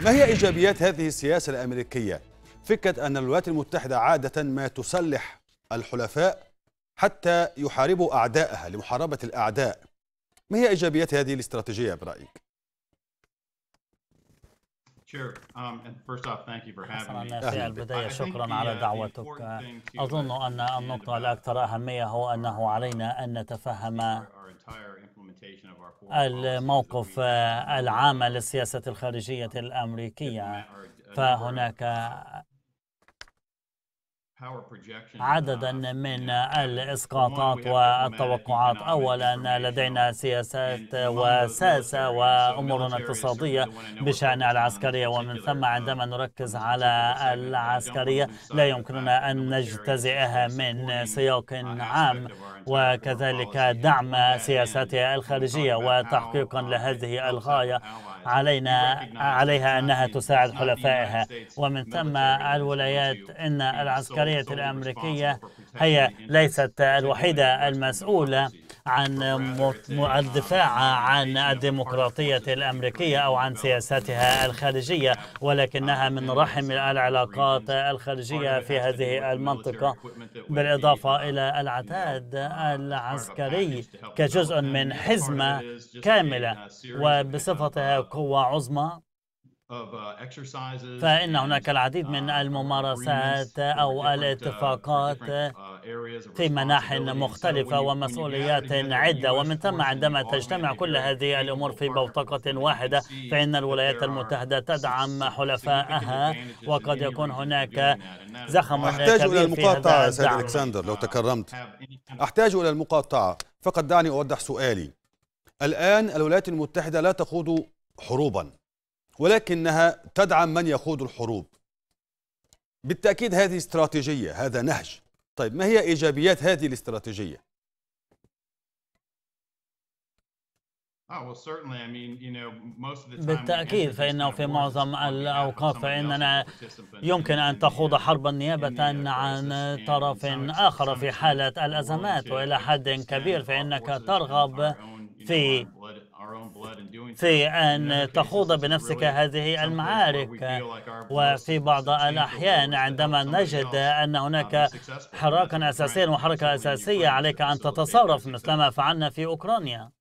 ما هي إيجابيات هذه السياسة الأمريكية؟ فكرة أن الولايات المتحدة عادة ما تسلح الحلفاء حتى يحاربوا أعدائها لمحاربة الأعداء ما هي إيجابيات هذه الاستراتيجية برأيك؟ في um, البداية شكرا على uh, دعوتك أظن أن النقطة الأكثر أهمية هو أنه علينا أن نتفهم الموقف العام للسياسة الخارجية الأمريكية uh, فهناك عددا uh, من الإسقاطات والتوقعات أولا لدينا سياسات وساسة وأمور اقتصادية بشأن العسكرية ومن ثم عندما uh, نركز على العسكرية لا يمكننا أن نجتزئها من uh, سياق عام وكذلك دعم سياساتها الخارجية وتحقيقا لهذه الغاية علينا عليها أنها تساعد حلفائها ومن ثم الولايات إن العسكرية التجارية الأمريكية هي ليست الوحيدة المسؤولة عن الدفاع عن الديمقراطية الأمريكية أو عن سياستها الخارجية ولكنها من رحم العلاقات الخارجية في هذه المنطقة بالإضافة إلى العتاد العسكري كجزء من حزمة كاملة وبصفتها قوة عظمى Uh, فإن هناك العديد من uh, الممارسات أو uh, الاتفاقات في مناح مختلفة ومسؤوليات عدة ومن ثم عندما تجتمع كل هذه الأمور في بوتقة واحدة فإن الولايات المتحدة تدعم حلفائها وقد يكون هناك زخم أحتاج إلى المقاطعة سيد ألكسندر لو تكرمت أحتاج إلى المقاطعة فقط دعني أوضح سؤالي الآن الولايات المتحدة لا تخوض حروبا ولكنها تدعم من يخوض الحروب بالتأكيد هذه استراتيجية هذا نهج طيب ما هي إيجابيات هذه الاستراتيجية؟ ah, بالتأكيد فإنه في معظم الأوقات فإننا يمكن أن تخوض حربا نيابة عن طرف آخر في حالة الأزمات وإلى حد كبير فإنك ترغب في في أن تخوض بنفسك هذه المعارك وفي بعض الأحيان عندما نجد أن هناك حراكا أساسيا وحركة أساسية عليك أن تتصرف مثلما فعلنا في أوكرانيا